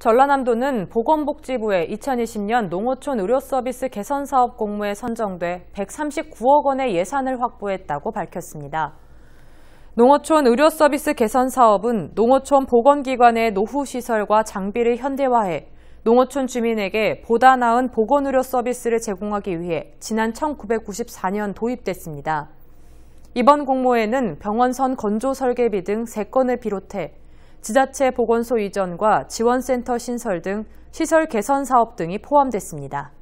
전라남도는 보건복지부의 2020년 농어촌 의료서비스 개선 사업 공모에 선정돼 139억 원의 예산을 확보했다고 밝혔습니다. 농어촌 의료서비스 개선 사업은 농어촌 보건기관의 노후시설과 장비를 현대화해 농어촌 주민에게 보다 나은 보건의료 서비스를 제공하기 위해 지난 1994년 도입됐습니다. 이번 공모에는 병원선 건조 설계비 등 3건을 비롯해 지자체 보건소 이전과 지원센터 신설 등 시설 개선 사업 등이 포함됐습니다.